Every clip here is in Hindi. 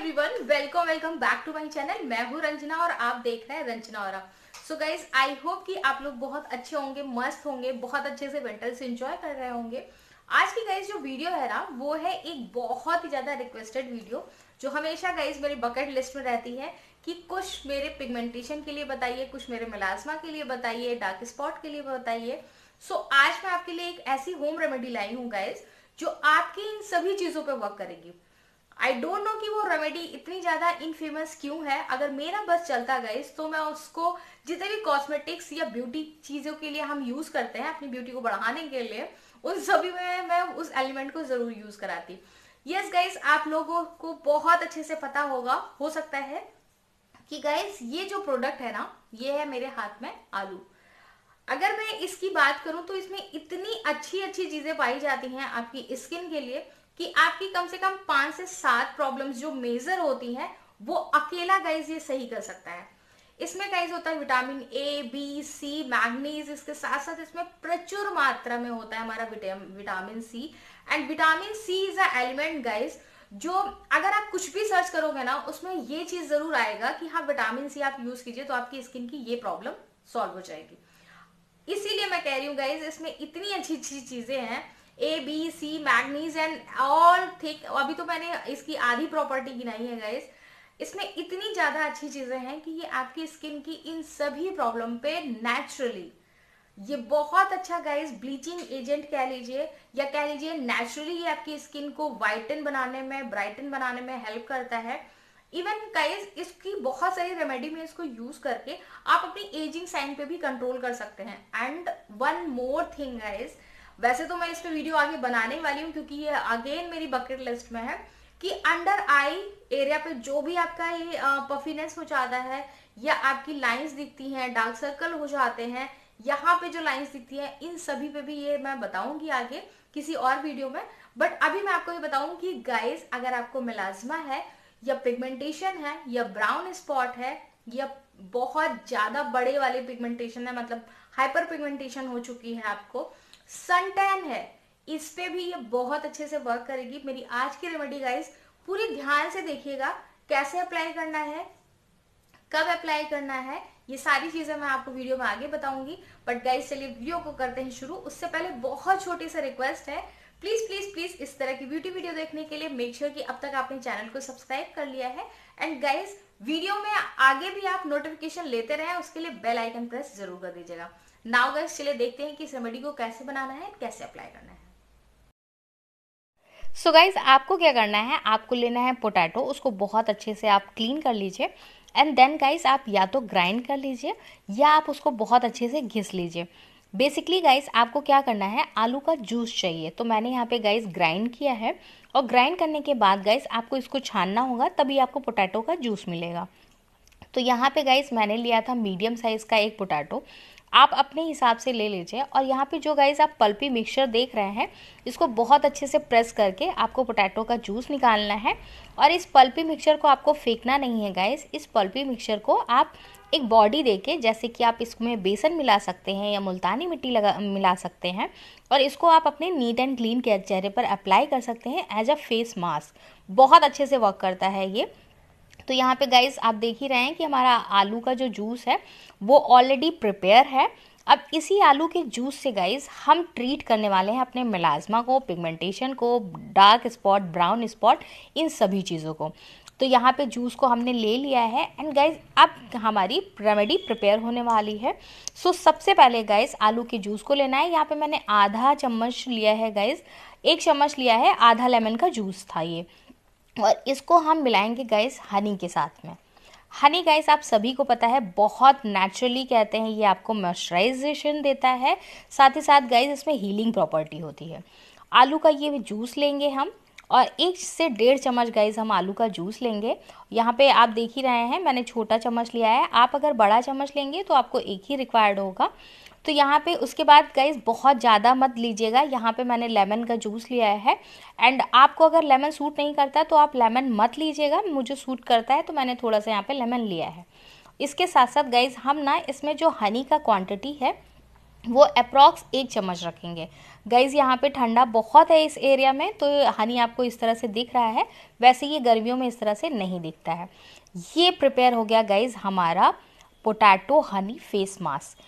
everyone welcome welcome back to my channel मैं हूं रंजना और आप देख रहे हैं रंजना और सो गाइज आई होप कि आप लोग बहुत अच्छे होंगे मस्त होंगे बहुत अच्छे से विंटर्स इंजॉय कर रहे होंगे आज की गाइज जो वीडियो है ना वो है एक बहुत ही ज़्यादा रिक्वेस्टेड वीडियो जो हमेशा गाइज मेरी बकेट लिस्ट में रहती है कि कुछ मेरे पिगमेंटेशन के लिए बताइए कुछ मेरे मिलाजमा के लिए बताइए डार्क स्पॉट के लिए बताइए सो so, आज मैं आपके लिए एक ऐसी होम रेमेडी लाई हूँ गाइज जो आपकी इन सभी चीज़ों पर वर्क करेगी आई डोंट नो कि वो रेमेडी इतनी ज़्यादा इनफेमस क्यों है अगर मेरा बस चलता गई तो मैं उसको जितने भी कॉस्मेटिक्स या ब्यूटी चीज़ों के लिए हम यूज़ करते हैं अपनी ब्यूटी को बढ़ाने के लिए उन सभी में मैं उस एलिमेंट को ज़रूर यूज़ कराती यस yes गाइज आप लोगों को बहुत अच्छे से पता होगा हो सकता है कि गाइज ये जो प्रोडक्ट है ना ये है मेरे हाथ में आलू अगर मैं इसकी बात करूं तो इसमें इतनी अच्छी अच्छी चीज़ें पाई जाती हैं आपकी स्किन के लिए कि आपकी कम से कम पांच से सात प्रॉब्लम्स जो मेजर होती हैं वो अकेला गाइज ये सही कर सकता है इसमें गाइज होता है vitamin A B C manganese इसके साथ साथ इसमें प्रचुर मात्रा में होता है हमारा vitamin C and vitamin C is a element guys जो अगर आप कुछ भी सर्च करोगे ना उसमें ये चीज जरूर आएगा कि हाँ विटामिन सी आप यूज कीजिए तो आपकी स्किन की ये प्रॉब्लम सॉल्व हो जाएगी इसीलिए मैं कह रही हूँ गाइज इसमें इतनी अच्छी अच्छी चीजें हैं A B C manganese and all थिक अभी तो मैंने इसकी आधी प्रॉपर्टी गिनाई है गाइस इसमें इतनी ज़्यादा अच्छी चीज़ें हैं कि ये आपकी स्किन की इन सभी प्रॉब्लम पे नेचुरली ये बहुत अच्छा गाइस ब्लीचिंग एजेंट कह लीजिए या कह लीजिए नेचुरली ये आपकी स्किन को वाइटन बनाने में ब्राइटन बनाने में हेल्प करता है इवन गाइस इसकी बहुत सारी रेमेडी में इसको यूज करके आप अपनी एजिंग साइन पे भी कंट्रोल कर सकते हैं and one more thing guys वैसे तो मैं इस पर वीडियो आगे बनाने वाली हूँ क्योंकि ये अगेन मेरी बकेट लिस्ट में है कि अंडर आई एरिया पे जो भी आपका ये पफीनेस हो जाता है या आपकी लाइंस दिखती हैं डार्क सर्कल हो जाते हैं यहाँ पे जो लाइंस दिखती हैं इन सभी पे भी ये मैं बताऊंगी आगे किसी और वीडियो में बट अभी मैं आपको ये कि गाइस अगर आपको मिलाजमा है या पिगमेंटेशन है या ब्राउन स्पॉट है या बहुत ज़्यादा बड़े वाले पिगमेंटेशन है मतलब हाइपर पिगमेंटेशन हो चुकी है आपको सन टैन है इस पे भी ये बहुत अच्छे से वर्क करेगी मेरी आज की रेमेडी गाइस पूरी ध्यान से देखिएगा कैसे अप्लाई करना है कब अप्लाई करना है ये सारी चीज़ें मैं आपको वीडियो में आगे बताऊंगी बट गाइस चलिए वीडियो को करते हैं शुरू उससे पहले बहुत छोटी सा रिक्वेस्ट है प्लीज प्लीज प्लीज इस तरह की ब्यूटी वीडियो देखने के लिए मेक श्योर sure कि अब तक आपने चैनल को सब्सक्राइब कर लिया है एंड गाइस वीडियो में आगे भी आप नोटिफिकेशन लेते रहे उसके लिए बेल आइकन प्रेस जरूर कर दीजिएगा नाउ गैस चलिए देखते हैं कि इस रेमेडी को कैसे बनाना है कैसे अप्लाई करना है सो so गाइज आपको क्या करना है आपको लेना है पोटैटो उसको बहुत अच्छे से आप क्लीन कर लीजिए एंड देन गाइज आप या तो ग्राइंड कर लीजिए या आप उसको बहुत अच्छे से घिस लीजिए बेसिकली गाइस आपको क्या करना है आलू का जूस चाहिए तो मैंने यहाँ पे गाइस ग्राइंड किया है और ग्राइंड करने के बाद गाइस आपको इसको छानना होगा तभी आपको पोटैटो का जूस मिलेगा तो यहाँ पे गाइस मैंने लिया था मीडियम साइज़ का एक पोटैटो आप अपने हिसाब से ले लीजिए और यहाँ पे जो गाइस आप पल्पी मिक्सचर देख रहे हैं इसको बहुत अच्छे से प्रेस करके आपको पोटैटो का जूस निकालना है और इस पल्पी मिक्सचर को आपको फेंकना नहीं है गाइस इस पल्पी मिक्सचर को आप एक बॉडी देके जैसे कि आप इसमें बेसन मिला सकते हैं या मुल्तानी मिट्टी लगा मिला सकते हैं और इसको आप अपने नीट एंड क्लीन के चेहरे पर अप्लाई कर सकते हैं एज अ फेस मास्क बहुत अच्छे से वर्क करता है ये तो यहाँ पे गाइज आप देख ही रहे हैं कि हमारा आलू का जो जूस है वो ऑलरेडी प्रिपेयर है अब इसी आलू के जूस से गाइज हम ट्रीट करने वाले हैं अपने मिलाजमा को पिगमेंटेशन को डार्क स्पॉट ब्राउन स्पॉट इन सभी चीज़ों को तो यहाँ पे जूस को हमने ले लिया है एंड गाइज अब हमारी रेमेडी प्रिपेयर होने वाली है सो so, सबसे पहले गाइज आलू के जूस को लेना है यहाँ पे मैंने आधा चम्मच लिया है गाइज एक चम्मच लिया है आधा लेमन का जूस था ये और इसको हम मिलाएंगे गैस हनी के साथ में हनी गाइस आप सभी को पता है बहुत नेचुरली कहते हैं ये आपको मॉइस्चराइजेशन देता है साथ ही साथ गाइस इसमें हीलिंग प्रॉपर्टी होती है आलू का ये जूस लेंगे हम और एक से डेढ़ चम्मच गाइस हम आलू का जूस लेंगे यहाँ पे आप देख ही रहे हैं मैंने छोटा चम्मच लिया है आप अगर बड़ा चम्मच लेंगे तो आपको एक ही रिक्वायर्ड होगा तो यहाँ पे उसके बाद गाइज बहुत ज़्यादा मत लीजिएगा यहाँ पे मैंने लेमन का जूस लिया है एंड आपको अगर लेमन सूट नहीं करता तो आप लेमन मत लीजिएगा मुझे सूट करता है तो मैंने थोड़ा सा यहाँ पर लेमन लिया है इसके साथ साथ गाइज हम ना इसमें जो हनी का क्वान्टिटी है वो अप्रॉक्स एक चम्मच रखेंगे गाइज़ यहाँ पे ठंडा बहुत है इस एरिया में तो हनी आपको इस तरह से दिख रहा है वैसे ये गर्मियों में इस तरह से नहीं दिखता है ये प्रिपेयर हो गया गाइज़ हमारा पोटैटो हनी फेस मास्क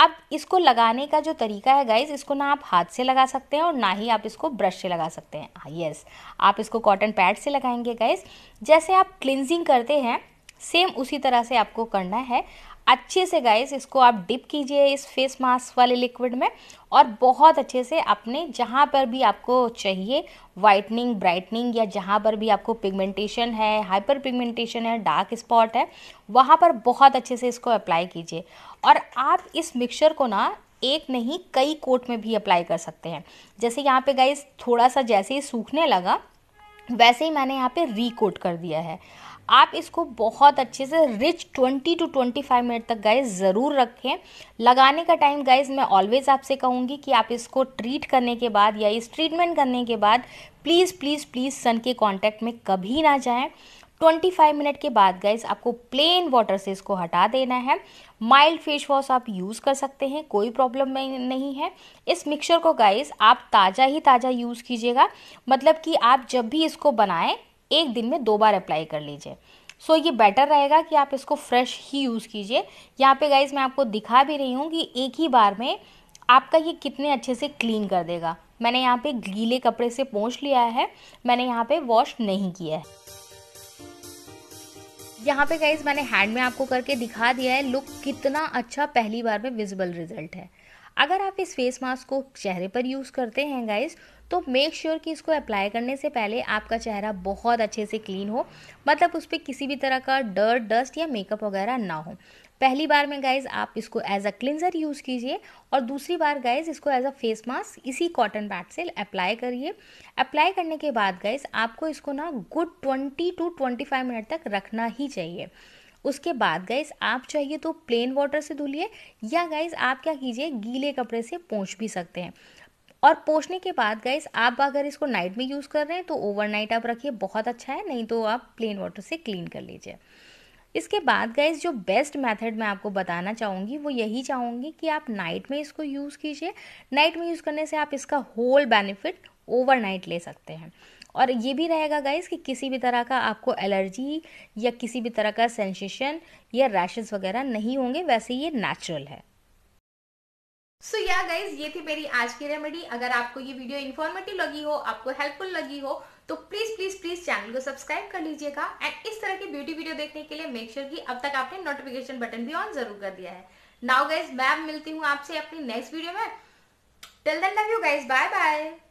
अब इसको लगाने का जो तरीका है गाइज इसको ना आप हाथ से लगा सकते हैं और ना ही आप इसको ब्रश से लगा सकते हैं यस हाँ, आप इसको कॉटन पैड से लगाएंगे गाइज जैसे आप क्लिनजिंग करते हैं सेम उसी तरह से आपको करना है अच्छे से गाइस इसको आप डिप कीजिए इस फेस मास्क वाले लिक्विड में और बहुत अच्छे से अपने जहाँ पर भी आपको चाहिए वाइटनिंग ब्राइटनिंग या जहाँ पर भी आपको पिगमेंटेशन है हाइपर पिगमेंटेशन है डार्क स्पॉट है वहाँ पर बहुत अच्छे से इसको अप्लाई कीजिए और आप इस मिक्सचर को ना एक नहीं कई कोट में भी अप्लाई कर सकते हैं जैसे यहाँ पे गाइस थोड़ा सा जैसे ही सूखने लगा वैसे ही मैंने यहाँ पे रीकोट कर दिया है आप इसको बहुत अच्छे से रिच 20 टू 25 मिनट तक गाइस ज़रूर रखें लगाने का टाइम गाइस मैं ऑलवेज़ आपसे कहूँगी कि आप इसको ट्रीट करने के बाद या इस ट्रीटमेंट करने के बाद प्लीज़ प्लीज़ प्लीज़ सन के कांटेक्ट में कभी ना जाएं 25 मिनट के बाद गाइस आपको प्लेन वाटर से इसको हटा देना है माइल्ड फेस वॉश आप यूज़ कर सकते हैं कोई प्रॉब्लम नहीं है इस मिक्सचर को गाइस आप ताज़ा ही ताज़ा यूज़ कीजिएगा मतलब कि आप जब भी इसको बनाएं एक दिन में दो बार अप्लाई कर लीजिए सो so, ये बेटर रहेगा कि आप इसको फ्रेश ही यूज़ कीजिए यहाँ पे गाइज मैं आपको दिखा भी रही हूँ कि एक ही बार में आपका ये कितने अच्छे से क्लीन कर देगा मैंने यहाँ पे गीले कपड़े से पोंछ लिया है मैंने यहाँ पे वॉश नहीं किया है यहाँ पे गाइज मैंने हैंड में आपको करके दिखा दिया है लुक कितना अच्छा पहली बार में विजिबल रिजल्ट है अगर आप इस फेस मास्क को चेहरे पर यूज़ करते हैं गाइज तो मेक श्योर sure कि इसको अप्लाई करने से पहले आपका चेहरा बहुत अच्छे से क्लीन हो मतलब उस पर किसी भी तरह का डर डस्ट या मेकअप वगैरह ना हो पहली बार में गाइज आप इसको एज अ क्लिनजर यूज़ कीजिए और दूसरी बार गाइज इसको एज अ फेस मास्क इसी कॉटन पैड से अप्लाई करिए अप्लाई करने के बाद गाइज आपको इसको ना good twenty to twenty five minute तक रखना ही चाहिए उसके बाद गाइस आप चाहिए तो प्लेन वाटर से धुलिए या गाइस आप क्या कीजिए गीले कपड़े से पोंछ भी सकते हैं और पोछने के बाद गाइस आप अगर इसको नाइट में यूज़ कर रहे हैं तो ओवरनाइट आप रखिए बहुत अच्छा है नहीं तो आप प्लेन वाटर से क्लीन कर लीजिए इसके बाद गाइज जो बेस्ट मेथड मैं आपको बताना चाहूँगी वो यही चाहूँगी कि आप नाइट में इसको यूज़ कीजिए नाइट में यूज़ करने से आप इसका होल बेनिफिट ओवरनाइट ले सकते हैं और ये भी रहेगा गाइस कि किसी भी तरह का आपको एलर्जी या किसी भी तरह का सेंसेशन या रैशेस वगैरह नहीं होंगे वैसे ये नेचुरल है सो या गाइज ये थी मेरी आज की रेमेडी अगर आपको ये वीडियो इन्फॉर्मेटिव लगी हो आपको हेल्पफुल लगी हो तो प्लीज प्लीज प्लीज चैनल को सब्सक्राइब कर लीजिएगा एंड इस तरह की ब्यूटी वीडियो देखने के लिए मेक श्योर sure अब तक आपने नोटिफिकेशन बटन भी ऑन जरूर कर दिया है नाउ गाइज मैं मिलती हूँ आपसे अपनी नेक्स्ट वीडियो में till then love you guys bye bye